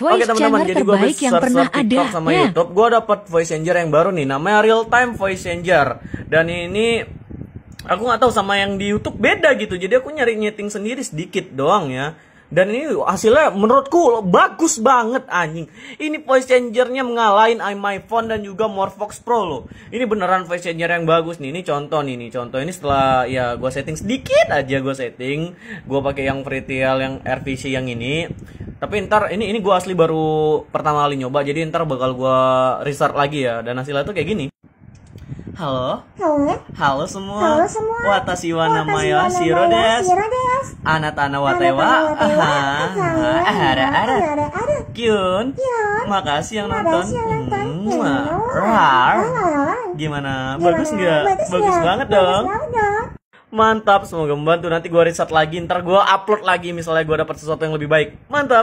Voice Oke teman-teman, jadi gue besar yang pernah TikTok ada. sama ya. YouTube, gue dapat voice changer yang baru nih, namanya real time voice changer. Dan ini aku nggak tahu sama yang di YouTube beda gitu. Jadi aku nyari nyeting sendiri sedikit doang ya. Dan ini hasilnya menurutku bagus banget anjing. Ini voice changernya mengalahin my dan juga Morphox Pro loh. Ini beneran voice changer yang bagus nih. Ini contoh nih, ini contoh ini setelah ya gue setting sedikit aja gue setting. Gue pakai yang Fritial yang RVC yang ini tapi ntar ini ini gue asli baru pertama kali nyoba jadi ntar bakal gue restart lagi ya dan hasilnya tuh kayak gini Halo. Halo. Halo semua. Halo semua. Watashi wa namaya Shiro desu. Anatana watewa ah Aha. Aha. Ada ada. Kyun. Makasih yang nonton. Makasih yang hmm. Gimana? Bagus nggak? Bagus banget dong. Bagus banget dong. Mantap, semoga membantu. Nanti gue riset lagi, ntar gue upload lagi misalnya gue dapat sesuatu yang lebih baik. Mantap.